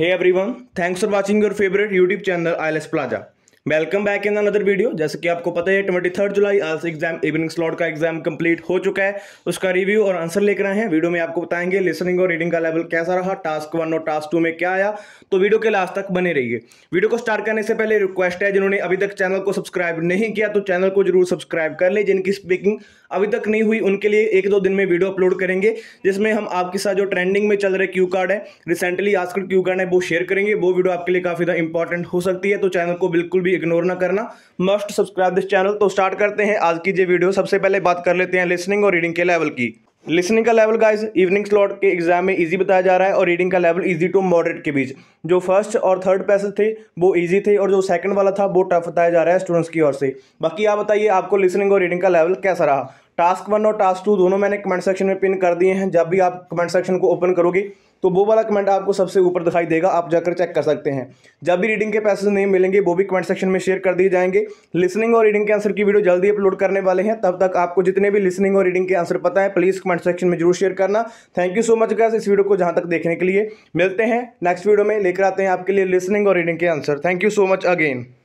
Hey everyone, thanks for watching your favorite YouTube channel ILS Plaza. Welcome back in another video जैसे कि आपको पता है twenty third जुलाई आज एग्जाम इवनिंग स्लॉट का एग्जाम कंप्लीट हो चुका है उसका रिव्यू और आंसर लेकर आए हैं वीडियो में आपको बताएंगे लिसनिंग और रीडिंग का लेवल कैसा रहा टास्क वन और टास्क टू में क्या आया तो वीडियो के लास्ट तक बने रहिए वीडियो को स्टार्ट करने से पहले रिक्वेस्ट है जिन्होंने अभी तक चैनल को सब्सक्राइब नहीं किया तो चैनल को जरूर सब्सक्राइब कर ले जिनकी स्पीकिंग अभी तक नहीं हुई उनके लिए एक दो दिन में वीडियो अपलोड करेंगे जिसमें हम आपके साथ जो ट्रेंडिंग में चल रहे क्यू कार्ड है रिसेंटली आजकल क्यू कार्ड है वो शेयर करेंगे वो वीडियो आपके लिए काफ़ी ज़्यादा इंपॉर्टेंट हो सकती है तो चैनल को बिल्कुल भी भी इग्नोर ना करना मस्ट सब्सक्राइब दिस चैनल तो स्टार्ट करते हैं आज की ये वीडियो सबसे पहले बात कर लेते हैं लिसनिंग और रीडिंग के लेवल की लिसनिंग का लेवल गाइज इवनिंग स्लॉट के एग्जाम में इजी बताया जा रहा है और रीडिंग का लेवल इजी टू मॉडरेट के बीच जो फर्स्ट और थर्ड पैसेज थे वो इजी थे और जो सेकंड वाला था वो टफ बताया जा रहा है स्टूडेंट्स की ओर से बाकी आप बताइए आपको लिसनिंग और रीडिंग का लेवल कैसा रहा टास्क वन और टास्क टू दोनों मैंने कमेंट सेक्शन में पिन कर दिए हैं जब भी आप कमेंट सेक्शन को ओपन करोगे तो वो वाला कमेंट आपको सबसे ऊपर दिखाई देगा आप जाकर चेक कर सकते हैं जब भी रीडिंग के पैसेज नहीं मिलेंगे वो भी कमेंट सेक्शन में शेयर कर दिए जाएंगे लिसनिंग और रीडिंग के आंसर की वीडियो जल्दी अपलोड करने वाले हैं तब तक आपको जितने भी लिसनिंग और रीडिंग के आंसर पता है प्लीज़ कमेंट सेक्शन में जरूर शेयर करना thank you so much guys इस वीडियो को जहाँ तक देखने के लिए मिलते हैं नेक्स्ट वीडियो में लेकर आते हैं आपके लिए लिसनिंग और रीडिंग के answer thank you so much again